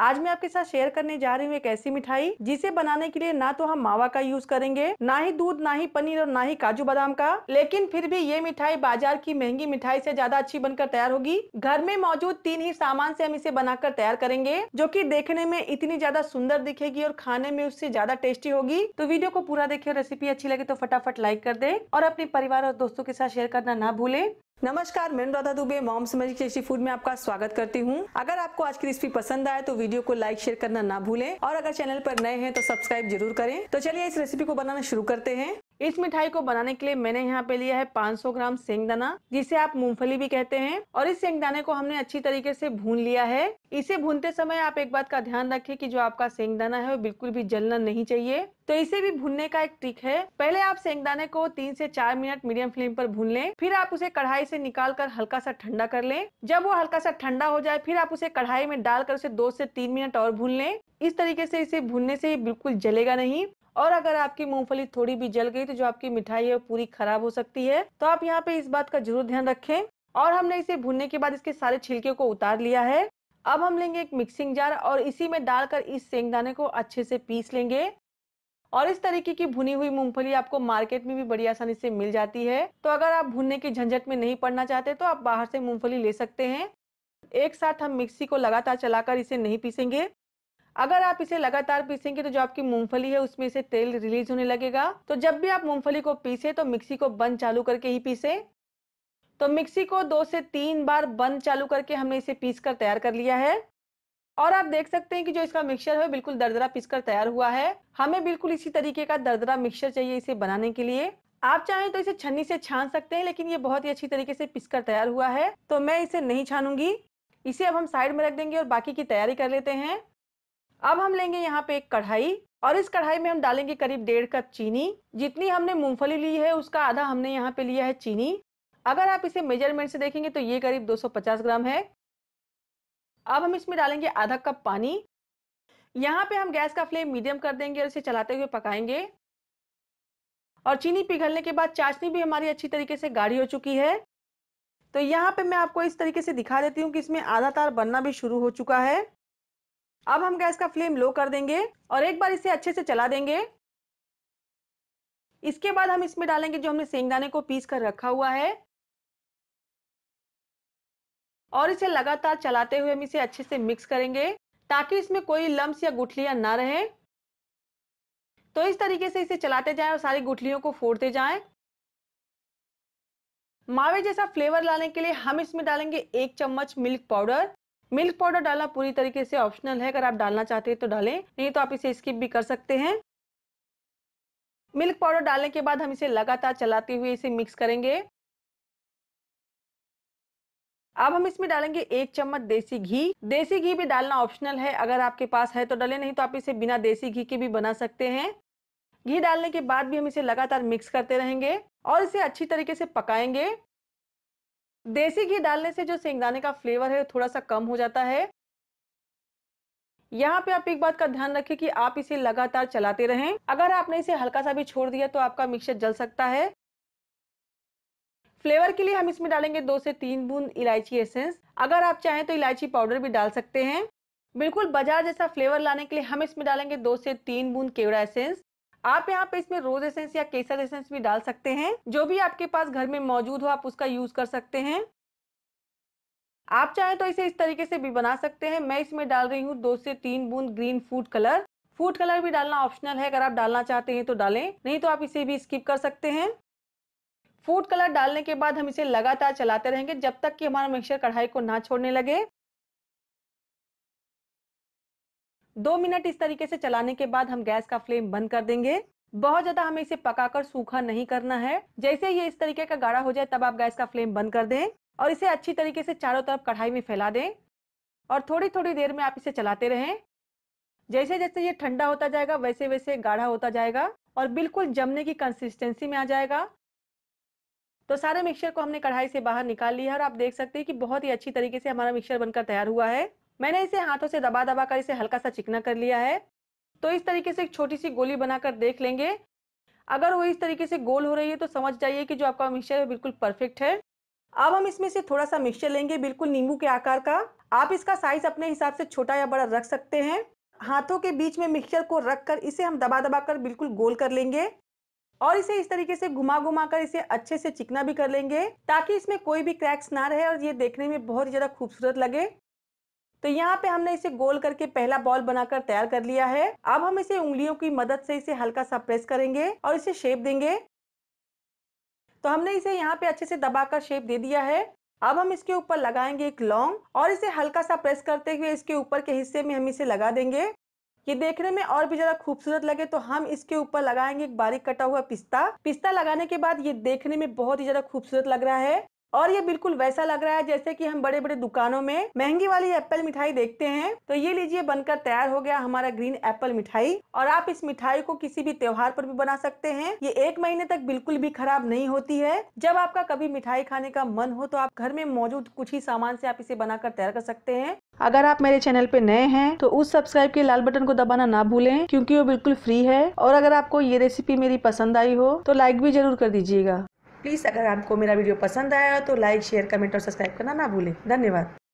आज मैं आपके साथ शेयर करने जा रही हूँ एक ऐसी मिठाई जिसे बनाने के लिए ना तो हम मावा का यूज करेंगे ना ही दूध ना ही पनीर और ना ही काजू बादाम का लेकिन फिर भी ये मिठाई बाजार की महंगी मिठाई से ज्यादा अच्छी बनकर तैयार होगी घर में मौजूद तीन ही सामान से हम इसे बनाकर तैयार करेंगे जो की देखने में इतनी ज्यादा सुंदर दिखेगी और खाने में उससे ज्यादा टेस्टी होगी तो वीडियो को पूरा देखे रेसिपी अच्छी लगे तो फटाफट लाइक कर दे और अपने परिवार और दोस्तों के साथ शेयर करना ना भूले नमस्कार मैं Radha Dubey mom's magic tasty food में आपका स्वागत करती हूँ अगर आपको आज की रेसिपी पसंद आए तो वीडियो को लाइक शेयर करना ना भूलें और अगर चैनल पर नए हैं तो सब्सक्राइब जरूर करें तो चलिए इस रेसिपी को बनाना शुरू करते हैं इस मिठाई को बनाने के लिए मैंने यहाँ पे लिया है 500 ग्राम सेंगदाना जिसे आप मूंगफली भी कहते हैं और इस सेंगदाने को हमने अच्छी तरीके से भून लिया है इसे भूनते समय आप एक बात का ध्यान रखें कि जो आपका सेंगदाना है वो बिल्कुल भी जलना नहीं चाहिए तो इसे भी भूनने का एक ट्रिक है पहले आप सेंगदाने को तीन से चार मिनट मीडियम फ्लेम पर भून लें फिर आप उसे कढ़ाई से निकाल कर हल्का सा ठंडा कर लें जब वो हल्का सा ठंडा हो जाए फिर आप उसे कढ़ाई में डालकर उसे दो से तीन मिनट और भून लें इस तरीके से इसे भूनने से बिल्कुल जलेगा नहीं और अगर आपकी मूंगफली थोड़ी भी जल गई तो जो आपकी मिठाई है पूरी खराब हो सकती है तो आप यहाँ पे इस बात का जरूर ध्यान रखें और हमने इसे भुनने के बाद इसके सारे छिलके को उतार लिया है अब हम लेंगे एक मिक्सिंग जार और इसी में डालकर इस सेंगदाने को अच्छे से पीस लेंगे और इस तरीके की भुनी हुई मूंगफली आपको मार्केट में भी बड़ी आसानी से मिल जाती है तो अगर आप भुनने की झंझट में नहीं पड़ना चाहते तो आप बाहर से मूंगफली ले सकते हैं एक साथ हम मिक्सी को लगातार चलाकर इसे नहीं पीसेंगे अगर आप इसे लगातार पीसेंगे तो जो आपकी मूंगफली है उसमें से तेल रिलीज होने लगेगा तो जब भी आप मूंगफली को पीसे तो मिक्सी को बंद चालू करके ही पीसे तो मिक्सी को दो से तीन बार बंद चालू करके हमने इसे पीस कर तैयार कर लिया है और आप देख सकते हैं कि जो इसका मिक्सचर है बिल्कुल दरदरा कर तैयार हुआ है हमें बिल्कुल इसी तरीके का दरदरा मिक्सचर चाहिए इसे बनाने के लिए आप चाहें तो इसे छन्नी से छान सकते हैं लेकिन ये बहुत ही अच्छी तरीके से कर तैयार हुआ है तो मैं इसे नहीं छानूंगी इसे अब हम साइड में रख देंगे और बाकी की तैयारी कर लेते हैं अब हम लेंगे यहाँ पे एक कढ़ाई और इस कढ़ाई में हम डालेंगे करीब डेढ़ कप चीनी जितनी हमने मूंगफली ली है उसका आधा हमने यहाँ पे लिया है चीनी अगर आप इसे मेजरमेंट से देखेंगे तो ये करीब 250 ग्राम है अब हम इसमें डालेंगे आधा कप पानी यहाँ पे हम गैस का फ्लेम मीडियम कर देंगे और इसे चलाते हुए पकाएंगे और चीनी पिघलने के बाद चाशनी भी हमारी अच्छी तरीके से गाढ़ी हो चुकी है तो यहाँ पे मैं आपको इस तरीके से दिखा देती हूँ कि इसमें आधा तार बनना भी शुरू हो चुका है अब हम गैस का फ्लेम लो कर देंगे और एक बार इसे अच्छे से चला देंगे इसके बाद हम इसमें डालेंगे जो हमने सेंगदाने को पीस कर रखा हुआ है और इसे लगातार चलाते हुए हम इसे अच्छे से मिक्स करेंगे ताकि इसमें कोई लम्स या गुठलियां ना रहे तो इस तरीके से इसे चलाते जाएं और सारी गुठलियों को फोड़ते जाएं मावे जैसा फ्लेवर लाने के लिए हम इसमें डालेंगे एक चम्मच मिल्क पाउडर मिल्क पाउडर डालना पूरी तरीके से ऑप्शनल है अगर आप डालना चाहते हैं तो डालें नहीं तो आप इसे स्किप भी कर सकते हैं मिल्क पाउडर डालने के बाद हम इसे लगातार चलाते हुए इसे मिक्स करेंगे अब हम इसमें डालेंगे एक चम्मच देसी घी देसी घी भी डालना ऑप्शनल है अगर आपके पास है तो डाले नहीं तो आप इसे बिना देसी घी के भी बना सकते हैं घी डालने के बाद भी हम इसे लगातार मिक्स करते रहेंगे और इसे अच्छी तरीके से पकाएंगे देसी घी डालने से जो सेंगदाने का फ्लेवर है थोड़ा सा कम हो जाता है यहाँ पे आप एक बात का ध्यान रखें कि आप इसे लगातार चलाते रहें अगर आपने इसे हल्का सा भी छोड़ दिया तो आपका मिक्सचर जल सकता है फ्लेवर के लिए हम इसमें डालेंगे दो से तीन बूंद इलायची एसेंस अगर आप चाहें तो इलायची पाउडर भी डाल सकते हैं बिल्कुल बाजार जैसा फ्लेवर लाने के लिए हम इसमें डालेंगे दो से तीन बूंद केवड़ा एसेंस आप यहाँ पे इसमें रोज एसेंस या केसर एसेंस भी डाल सकते हैं जो भी आपके पास घर में मौजूद हो आप उसका यूज कर सकते हैं आप चाहें तो इसे इस तरीके से भी बना सकते हैं मैं इसमें डाल रही हूँ दो से तीन बूंद green food colour food colour भी डालना ऑप्शनल है अगर आप डालना चाहते हैं तो डालें नहीं तो आप इसे भी स्किप कर सकते हैं फूड कलर डालने के बाद हम इसे लगातार चलाते रहेंगे जब तक कि हमारा मिक्सचर कढ़ाई को ना छोड़ने लगे दो मिनट इस तरीके से चलाने के बाद हम गैस का फ्लेम बंद कर देंगे बहुत ज्यादा हमें इसे पकाकर सूखा नहीं करना है जैसे ये इस तरीके का गाढ़ा हो जाए तब आप गैस का फ्लेम बंद कर दें और इसे अच्छी तरीके से चारों तरफ कढ़ाई में फैला दें और थोड़ी थोड़ी देर में आप इसे चलाते रहें जैसे जैसे ये ठंडा होता जाएगा वैसे वैसे गाढ़ा होता जाएगा और बिल्कुल जमने की कंसिस्टेंसी में आ जाएगा तो सारे मिक्सचर को हमने कढ़ाई से बाहर निकाल लिया है और आप देख सकते हैं कि बहुत ही अच्छी तरीके से हमारा मिक्सचर बनकर तैयार हुआ है मैंने इसे हाथों से दबा दबा कर इसे हल्का सा चिकना कर लिया है तो इस तरीके से एक छोटी सी गोली बनाकर देख लेंगे अगर वो इस तरीके से गोल हो रही है तो समझ जाइए कि जो आपका मिक्सचर है बिल्कुल परफेक्ट है अब हम इसमें से थोड़ा सा मिक्सचर लेंगे बिल्कुल नींबू के आकार का आप इसका साइज अपने हिसाब से छोटा या बड़ा रख सकते हैं हाथों के बीच में मिक्सचर को रख कर इसे हम दबा दबा कर बिल्कुल गोल कर लेंगे और इसे इस तरीके से घुमा घुमा कर इसे अच्छे से चिकना भी कर लेंगे ताकि इसमें कोई भी क्रैक्स ना रहे और ये देखने में बहुत ही ज़्यादा खूबसूरत लगे तो यहाँ पे हमने इसे गोल करके पहला बॉल बनाकर तैयार कर लिया है अब हम इसे उंगलियों की मदद से इसे हल्का सा प्रेस करेंगे और इसे शेप देंगे तो हमने इसे यहाँ पे अच्छे से दबाकर शेप दे दिया है अब हम इसके ऊपर लगाएंगे एक लॉन्ग और इसे हल्का सा प्रेस करते हुए इसके ऊपर के हिस्से में हम इसे लगा देंगे ये देखने में और भी ज्यादा खूबसूरत लगे तो हम इसके ऊपर लगाएंगे एक बारीक कटा हुआ पिस्ता पिस्ता लगाने के बाद ये देखने में बहुत ही ज्यादा खूबसूरत लग रहा है और ये बिल्कुल वैसा लग रहा है जैसे कि हम बड़े बड़े दुकानों में महंगी वाली एप्पल मिठाई देखते हैं तो ये लीजिए बनकर तैयार हो गया हमारा ग्रीन एप्पल मिठाई और आप इस मिठाई को किसी भी त्योहार पर भी बना सकते हैं ये एक महीने तक बिल्कुल भी खराब नहीं होती है जब आपका कभी मिठाई खाने का मन हो तो आप घर में मौजूद कुछ ही सामान से आप इसे बनाकर तैयार कर सकते हैं अगर आप मेरे चैनल पे नए हैं तो उस सब्सक्राइब के लाल बटन को दबाना ना भूलें क्योंकि वो बिल्कुल फ्री है और अगर आपको ये रेसिपी मेरी पसंद आई हो तो लाइक भी जरूर कर दीजिएगा प्लीज़ अगर आपको मेरा वीडियो पसंद आया तो लाइक शेयर कमेंट और सब्सक्राइब करना ना भूलें धन्यवाद